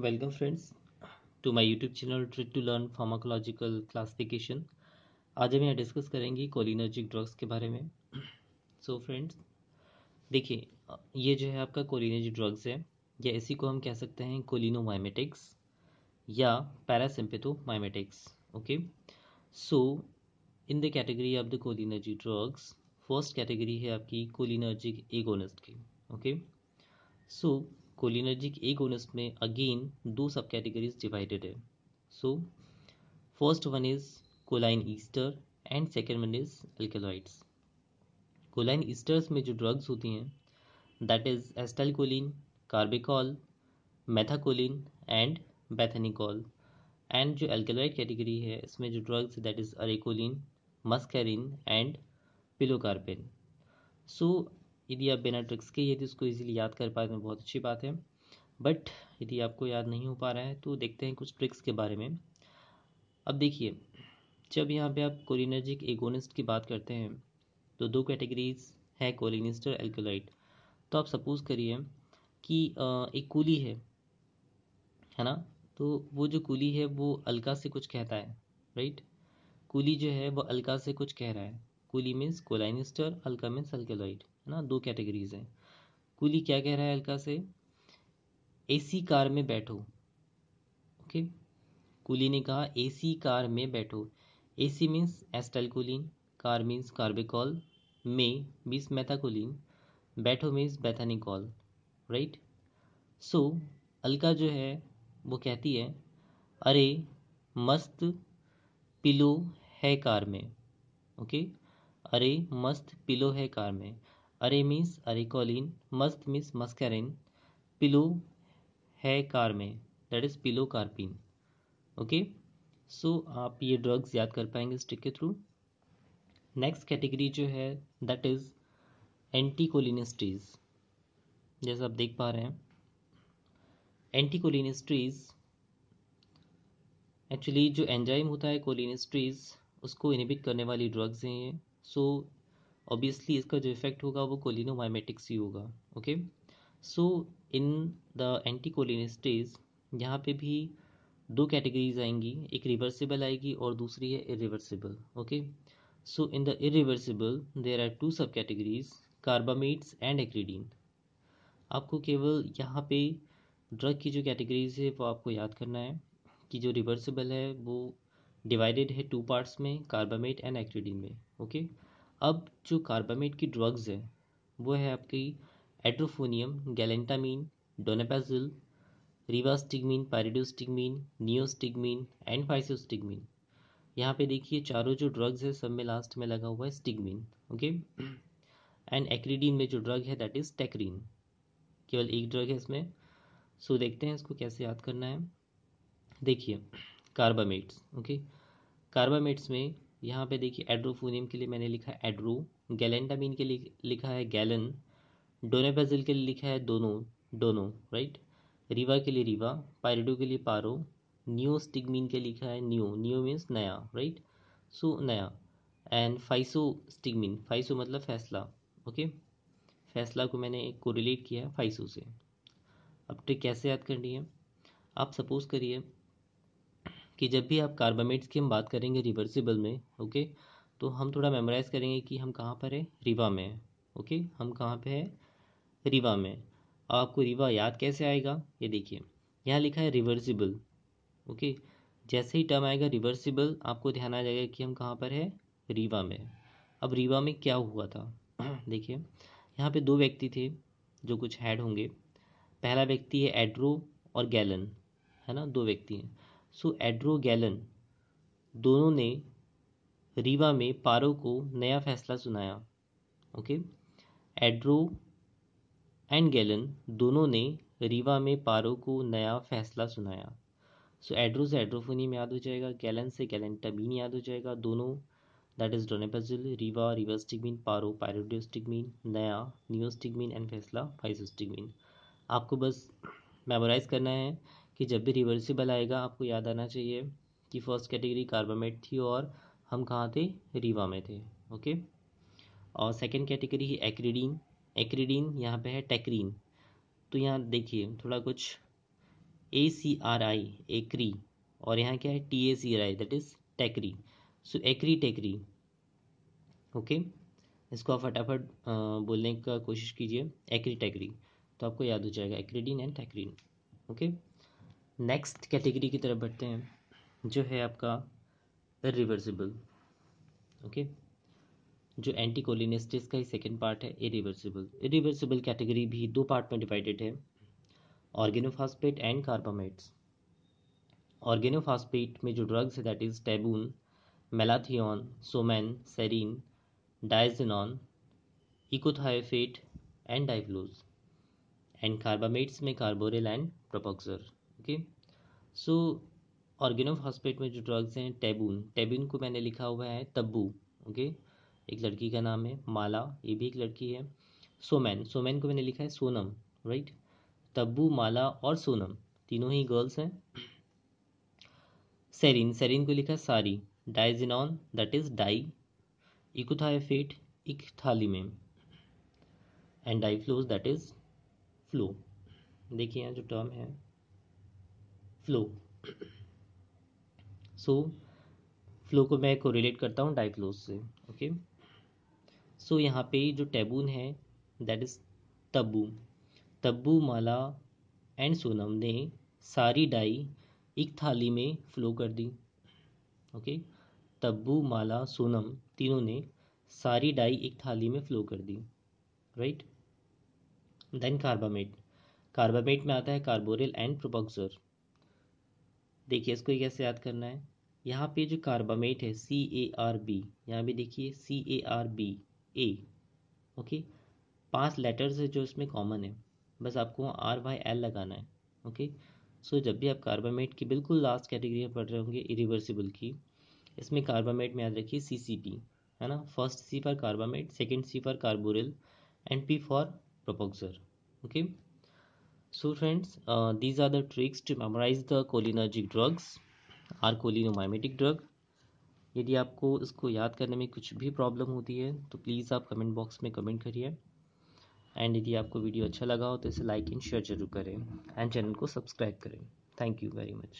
Welcome friends to my YouTube channel trick to learn pharmacological classification आज हम यहाँ discuss करेंगे कोलिनर्जिक ड्रग्स के बारे में सो फ्रेंड्स देखिए ये जो है आपका कोलिनर्जिक ड्रग्स है या इसी को हम कह सकते हैं कोलिनोमाइमेटिक्स या parasympathomimetics okay so in the category of the cholinergic drugs first category है आपकी कोलिनर्जिक एगोनिस्ट की ओके okay? सो so, गोनस में अगेन दो सब कैटेगरीज डिवाइडेड है so first one is choline ester and second one is alkaloids choline esters में जो drugs होती हैं that is acetylcholine carbachol methacholine and bethanechol and जो एल्केलॉइड कैटेगरी है इसमें जो drugs that is arecoline मस्कैरिन and pilocarpine so यदि आप बिना ट्रिक्स के यदि उसको इजीली याद कर पाए तो बहुत अच्छी बात है बट यदि आपको याद नहीं हो पा रहा है तो देखते हैं कुछ ट्रिक्स के बारे में अब देखिए जब यहाँ पे आप कोलिनर्जिक एगोनिस्ट की बात करते हैं तो दो कैटेगरीज है कोलिनिस्ट और एल्कोलाइट तो आप सपोज़ करिए कि एक कूली है है ना तो वो जो कूली है वो अलका से कुछ कहता है राइट कूली जो है वो अलका से कुछ कह रहा है कुली मीन्स कोलाइनिस्टर अल्का मीन्स अल्केलॉइड है ना दो कैटेगरीज हैं कुली क्या कह रहा है अल्का से एसी कार में बैठो ओके कुली ने कहा एसी कार में बैठो AC means acetylcholine car means carbachol में मीन्स मैथाकुलिन बैठो मीन्स बैथानिकॉल राइट सो अलका जो है वो कहती है अरे मस्त पिलो है कार में ओके okay? अरे मस्त पिलो है कार में अरे मीस अरे कॉलिन मस्त मिस मस्कैरिन पिलो है कार में that is pilocarpine okay so आप ये ड्रग्स याद कर पाएंगे स्टिक के थ्रू नेक्स्ट कैटेगरी जो है दैट इज़ एंटीकोलिनिस्ट्रीज जैसा आप देख पा रहे हैं एंटीकोलिनिस्ट्रीज एक्चुअली जो एंजाइम होता है कोलिनिस्ट्रीज उसको इनहिबिट करने वाली ड्रग्स हैं ये सो ऑब्वियसली इसका जो इफेक्ट होगा वो कोलिनोमाइमेटिक्स ही होगा okay so in the anti cholinesterase यहाँ पे भी दो कैटेगरीज आएंगी एक रिवर्सिबल आएगी और दूसरी है irreversible okay so in the irreversible there are two sub categories carbamates and acridine आपको केवल यहाँ पे ड्रग की जो कैटेगरीज है वो आपको याद करना है कि जो रिवर्सिबल है वो डिवाइडेड है टू पार्ट्स में कार्बामेट एंड एक्टिडिन में ओके अब जो कार्बामेट की ड्रग्स है वो है आपकी edrophonium galantamine donepezil rivastigmine pyridostigmine neostigmine and physostigmine यहाँ पे देखिए चारों जो ड्रग्स है सब में लास्ट में लगा हुआ है स्टिगमिन ओके एंड एक्रीडीन में जो ड्रग है दैट इज टेक्रीन केवल एक ड्रग है इसमें सो so, देखते हैं इसको कैसे याद करना है देखिए कार्बामेट्स ओके कार्बामेट्स में यहाँ पे देखिए एड्रोफोनियम के लिए मैंने लिखा है एड्रो गैलेंटामिन के लिए लिखा है गैलन डोनेपेजिल के लिए लिखा है दोनों दोनों राइट रीवा के लिए रीवा पायरेडो के लिए पारो न्योस्टिगमिन के लिखा है न्यू न्यू मीन्स नया राइट सो नया एंड फाइसो स्टिगमिन फाइसो मतलब फैसला ओके फैसला को मैंने एक कोरिलेट किया है फाइसो से अब ट्रिक कैसे याद करनी है आप सपोज करिए कि जब भी आप कार्बामेट्स की हम बात करेंगे रिवर्सिबल में ओके तो हम थोड़ा मेमोराइज करेंगे कि हम कहाँ पर है रीवा में है ओके हम कहाँ पर है रीवा में अब आपको रीवा याद कैसे आएगा ये देखिए यहाँ लिखा है रिवर्सिबल ओके जैसे ही टर्म आएगा रिवर्सिबल आपको ध्यान आ जाएगा कि हम कहाँ पर है रीवा में अब रीवा में क्या हुआ था देखिए यहाँ पे दो व्यक्ति थे जो कुछ हैड होंगे पहला व्यक्ति है एड्रो और गैलन है ना दो व्यक्ति हैं सु एड्रो गैलन दोनों ने रीवा में पारो को नया फैसला सुनाया ओके एड्रो एंड गैलन दोनों ने रीवा में पारो को नया फैसला सुनाया सो एड्रो से में याद हो जाएगा गैलन से गैलन टबीन याद हो जाएगा दोनों that is donepezil riva rivastigmine पारो पायरोडियोस्टिगमीन नया न्यूस्टिगमिन एंड फैसला फाइसोस्टिगमिन आपको बस मेमोराइज करना है कि जब भी रिवर्सिबल आएगा आपको याद आना चाहिए कि फर्स्ट कैटेगरी कार्बामेट थी और हम कहाँ थे रीवा में थे ओके और सेकेंड कैटेगरी है एक्रीडीन एक्रीडीन यहाँ पे है टेक्रीन तो यहाँ देखिए थोड़ा कुछ ए सी आर आई एक्री और यहाँ क्या है T A C R I that is tacrine so acri tacrine okay इसको आप फटाफट बोलने का कोशिश कीजिए एक्री टेक्री तो आपको याद हो जाएगा acridine and tacrine okay next category की तरफ बढ़ते हैं जो है आपका रिवर्सिबल ओके जो एंटी कोलिनेस्टिस का ही सेकेंड पार्ट है इरिवर्सिबल इरिवर्सिबल कैटेगरी भी दो पार्ट में डिवाइडेड है ऑर्गेनोफास्पेट एंड कार्बामेट्स ऑर्गेनोफास्पेट में जो ड्रग्स है that is tabun malathion soman sarin diazinon echothiophate and diflos and carbamates में carbaryl and propoxur okay so organophosphate में जो ड्रग्स हैं टैबून टैबून को मैंने लिखा हुआ है तब्बू ओके एक लड़की का नाम है माला ये भी एक लड़की है सोमैन सोमैन को मैंने लिखा है सोनम राइट तब्बू माला और सोनम तीनों ही गर्ल्स हैं सेरिन सेरिन को लिखा सारी diazinon that is dye echothiophate इक थाली में and diflos that is flow देखिए यहाँ जो टर्म है फ्लो सो फ्लो को मैं कोरिलेट करता हूँ डाइक्लोज से ओके सो यहाँ पे जो टैबून है that is Tabu Tabu Mala and Sonam ने सारी डाई एक थाली में फ्लो कर दी ओके तब्बू माला सोनम तीनों ने सारी डाई एक थाली में फ्लो कर दी राइट देन कार्बामेट कार्बामेट में आता है कार्बोरिल एंड प्रोपॉक्सर देखिए इसको कैसे याद करना है यहाँ पे जो कार्बामेट है सी ए आर बी यहाँ भी देखिए C A R B A okay पांच लेटर्स है जो इसमें कॉमन है बस आपको आर वाई एल लगाना है ओके सो जब भी आप कार्बामेट की बिल्कुल लास्ट कैटेगरी में पढ़ रहे होंगे इरिवर्सिबल की इसमें कार्बामेट में याद रखिए सी सी पी है ना first C for carbamate second C for carbaryl and P for propoxur okay So friends, uh, these are the tricks to memorize the cholinergic drugs or cholinomimetic drug. यदि आपको इसको याद करने में कुछ भी प्रॉब्लम होती है तो प्लीज़ आप कमेंट बॉक्स में कमेंट करिए एंड यदि आपको वीडियो अच्छा लगा हो तो इसे लाइक एंड शेयर जरूर करें एंड चैनल को सब्सक्राइब करें थैंक यू वेरी मच